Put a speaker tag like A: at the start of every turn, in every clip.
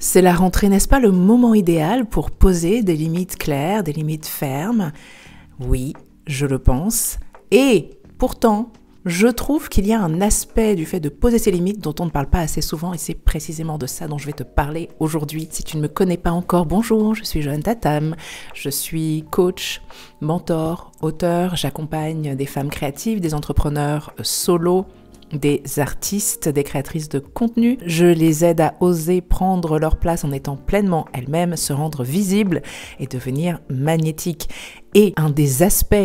A: C'est la rentrée, n'est-ce pas le moment idéal pour poser des limites claires, des limites fermes Oui, je le pense. Et pourtant, je trouve qu'il y a un aspect du fait de poser ces limites dont on ne parle pas assez souvent et c'est précisément de ça dont je vais te parler aujourd'hui. Si tu ne me connais pas encore, bonjour, je suis Joanne Tatam, je suis coach, mentor, auteur, j'accompagne des femmes créatives, des entrepreneurs euh, solo, des artistes, des créatrices de contenu. Je les aide à oser prendre leur place en étant pleinement elles-mêmes, se rendre visibles et devenir magnétiques. Et un des aspects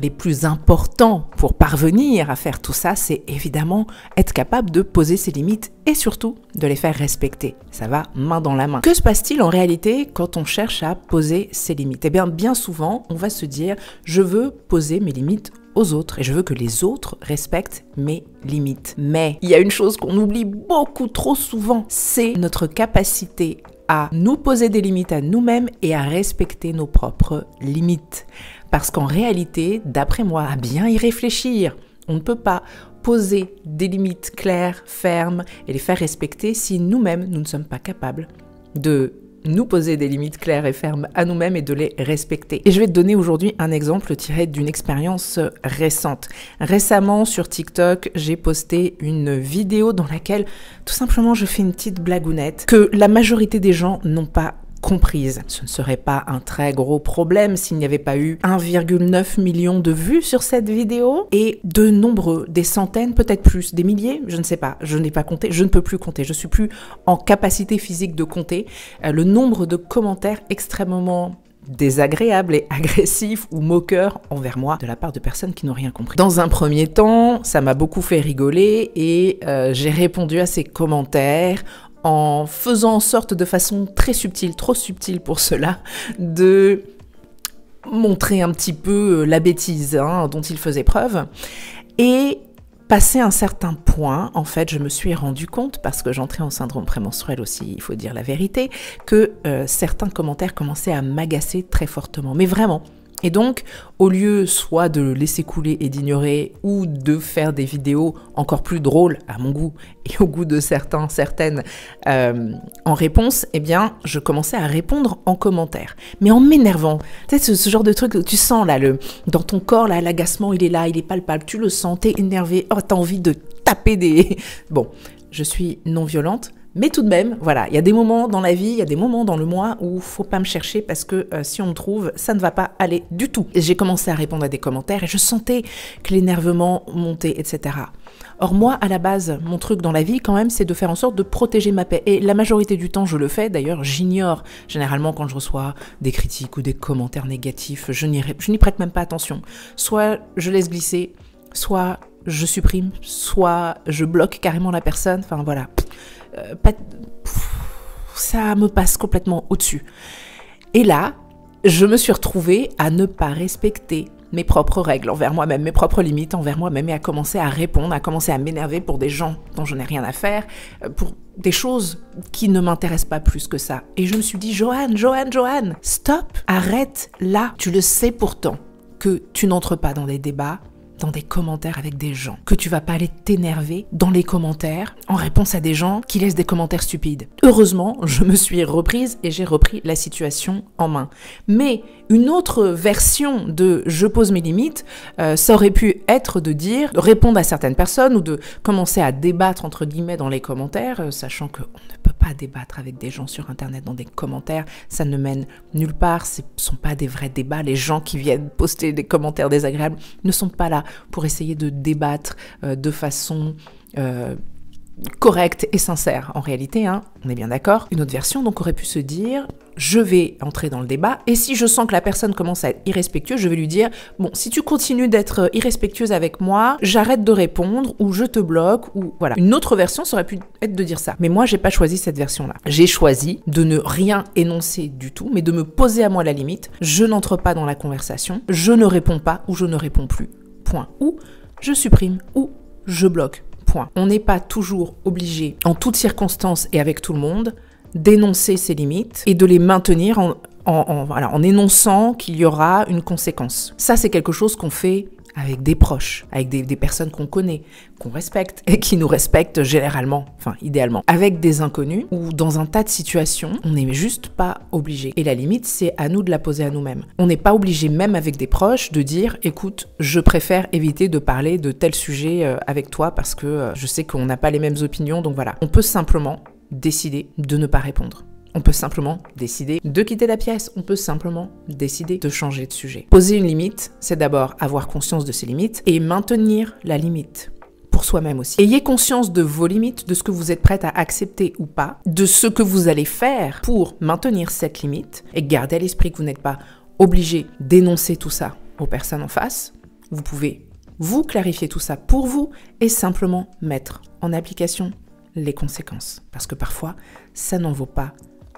A: les plus importants pour parvenir à faire tout ça, c'est évidemment être capable de poser ses limites et surtout de les faire respecter. Ça va main dans la main. Que se passe-t-il en réalité quand on cherche à poser ses limites Eh bien, bien souvent, on va se dire, je veux poser mes limites aux autres et je veux que les autres respectent mes limites. Mais il y a une chose qu'on oublie beaucoup trop souvent, c'est notre capacité à nous poser des limites à nous-mêmes et à respecter nos propres limites. Parce qu'en réalité, d'après moi, à bien y réfléchir, on ne peut pas poser des limites claires, fermes et les faire respecter si nous-mêmes, nous ne sommes pas capables de nous poser des limites claires et fermes à nous-mêmes et de les respecter. Et je vais te donner aujourd'hui un exemple tiré d'une expérience euh, récente. Récemment sur TikTok, j'ai posté une vidéo dans laquelle tout simplement je fais une petite blagounette que la majorité des gens n'ont pas comprise. Ce ne serait pas un très gros problème s'il n'y avait pas eu 1,9 million de vues sur cette vidéo et de nombreux, des centaines, peut-être plus, des milliers, je ne sais pas, je n'ai pas compté, je ne peux plus compter, je suis plus en capacité physique de compter euh, le nombre de commentaires extrêmement désagréables et agressifs ou moqueurs envers moi de la part de personnes qui n'ont rien compris. Dans un premier temps, ça m'a beaucoup fait rigoler et euh, j'ai répondu à ces commentaires en faisant en sorte de façon très subtile, trop subtile pour cela, de montrer un petit peu euh, la bêtise hein, dont il faisait preuve. Et passé un certain point, en fait, je me suis rendu compte, parce que j'entrais en syndrome prémenstruel aussi, il faut dire la vérité, que euh, certains commentaires commençaient à m'agacer très fortement. Mais vraiment, et donc, au lieu soit de laisser couler et d'ignorer, ou de faire des vidéos encore plus drôles à mon goût et au goût de certains, certaines, euh, en réponse, eh bien, je commençais à répondre en commentaire, mais en m'énervant. Tu sais, ce, genre de truc, tu sens là, le, dans ton corps, là, l'agacement, il est là, il est palpable, tu le sens, t'es énervé, oh, t'as envie de taper des... Bon, je suis non violente, mais tout de même, voilà, il y a des moments dans la vie, il y a des moments dans le mois où faut pas me chercher parce que euh, si on me trouve, ça ne va pas aller du tout. J'ai commencé à répondre à des commentaires et je sentais que l'énervement montait, etc. Or moi, à la base, mon truc dans la vie quand même, c'est de faire en sorte de protéger ma paix. Et la majorité du temps, je le fais. D'ailleurs, j'ignore généralement quand je reçois des critiques ou des commentaires négatifs. Je n'y prête même pas attention. Soit je laisse glisser, soit je supprime, soit je bloque carrément la personne. Enfin voilà euh, ça me passe complètement au-dessus. Et là, je me suis retrouvée à ne pas respecter mes propres règles envers moi-même, mes propres limites envers moi-même et à commencer à répondre, à commencer à m'énerver pour des gens dont je n'ai rien à faire, euh, pour des choses qui ne m'intéressent pas plus que ça. Et je me suis dit, Johan, Johan, Johan, stop, arrête là, tu le sais pourtant que tu n'entres pas dans des débats dans des commentaires avec des gens, que tu vas pas aller t'énerver dans les commentaires en réponse à des gens qui laissent des commentaires stupides. Heureusement, je me suis reprise et j'ai repris la situation en main. Mais une autre version de je pose mes limites, euh, ça aurait pu être de dire, de répondre à certaines personnes ou de commencer à débattre entre guillemets dans les commentaires, sachant euh, sachant qu'on ne peut pas débattre avec des gens sur Internet dans des commentaires, ça ne mène nulle part, ce ne sont pas des vrais débats, les gens qui viennent poster des commentaires désagréables ne sont pas là pour essayer de débattre euh, de façon correcte et sincère en réalité, hein, on est bien d'accord. Une autre version donc aurait pu se dire je vais entrer dans le débat et si je sens que la personne commence à être irrespectueuse, je vais lui dire bon, si tu continues d'être euh, irrespectueuse avec moi, j'arrête de répondre ou je te bloque ou voilà. Une autre version serait aurait pu être de dire ça. Mais moi, j'ai pas choisi cette version-là. J'ai choisi de ne rien énoncer du tout, mais de me poser à moi la limite, je n'entre pas dans la conversation, je ne réponds pas ou je ne réponds plus. Point. Ou je supprime ou je bloque. On n'est pas toujours obligé, en toutes circonstances et avec tout le monde, d'énoncer ses limites et de les maintenir en, en énonçant qu'il y aura une conséquence. Ça, c'est quelque chose qu'on fait avec des proches, avec des, personnes qu'on connaît, qu'on respecte et qui nous respectent généralement, enfin idéalement, avec des inconnus ou dans un tas de situations, on n'est juste pas obligé. Et la limite, c'est à nous de la poser à nous-mêmes. On n'est pas obligé, même avec des proches, de dire écoute, je préfère éviter de parler de tel sujet euh, avec toi parce que euh, je sais qu'on n'a pas les mêmes opinions, donc voilà. On peut simplement décider de ne pas répondre. On peut simplement décider de quitter la pièce, on peut simplement décider de changer de sujet. Poser une limite, c'est d'abord avoir conscience de ses limites et maintenir la limite pour soi-même aussi. Ayez conscience de vos limites, de ce que vous êtes prête à accepter ou pas, de ce que vous allez faire pour maintenir cette limite et gardez à l'esprit que vous n'êtes pas obligé d'énoncer tout ça aux personnes en face. Vous pouvez vous clarifier tout ça pour vous et simplement mettre en application les conséquences. Parce que parfois, ça n'en vaut pas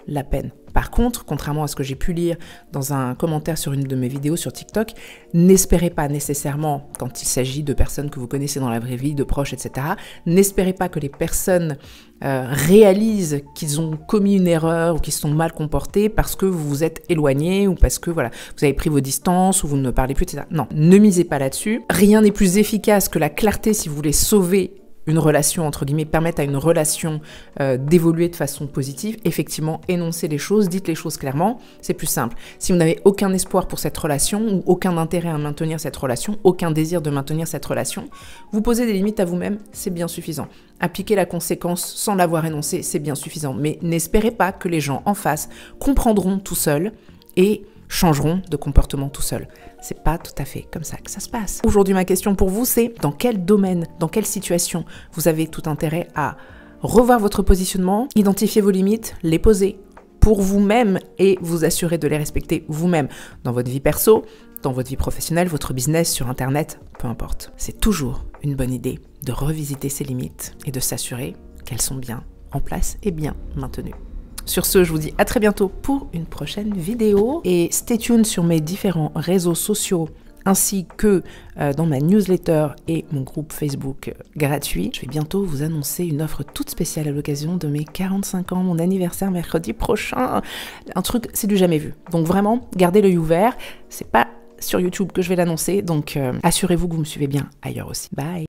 A: la peine. Par contre, contrairement à ce que j'ai pu lire dans un commentaire sur une de mes vidéos sur TikTok, n'espérez pas nécessairement, quand il s'agit de personnes que vous connaissez dans la vraie vie, de proches, etc., n'espérez pas que les personnes euh, réalisent qu'ils ont commis une erreur ou qu'ils se sont mal comportés parce que vous vous êtes éloigné ou parce que voilà, vous avez pris vos distances ou vous ne parlez plus, etc. Non, ne misez pas là-dessus. Rien n'est plus efficace que la clarté si vous voulez sauver une relation, entre guillemets, permettre à une relation euh, d'évoluer de façon positive, effectivement, énoncer les choses, dites les choses clairement, c'est plus simple. Si vous n'avez aucun espoir pour cette relation ou aucun intérêt à maintenir cette relation, aucun désir de maintenir cette relation, vous posez des limites à vous-même, c'est bien suffisant. Appliquer la conséquence sans l'avoir énoncée, c'est bien suffisant. Mais n'espérez pas que les gens en face comprendront tout seuls et changeront de comportement tout seuls. C'est pas tout à fait comme ça que ça se passe. Aujourd'hui, ma question pour vous, c'est dans quel domaine, dans quelle situation vous avez tout intérêt à revoir votre positionnement, identifier vos limites, les poser pour vous-même et vous assurer de les respecter vous-même dans votre vie perso, dans votre vie professionnelle, votre business, sur Internet, peu importe. C'est toujours une bonne idée de revisiter ses limites et de s'assurer qu'elles sont bien en place et bien maintenues. Sur ce, je vous dis à très bientôt pour une prochaine vidéo et stay tuned sur mes différents réseaux sociaux ainsi que euh, dans ma newsletter et mon groupe Facebook euh, gratuit. Je vais bientôt vous annoncer une offre toute spéciale à l'occasion de mes 45 ans, mon anniversaire mercredi prochain. Un truc, c'est du jamais vu. Donc vraiment, gardez l'œil ouvert. C'est pas sur YouTube que je vais l'annoncer, donc euh, assurez-vous que vous me suivez bien ailleurs aussi. Bye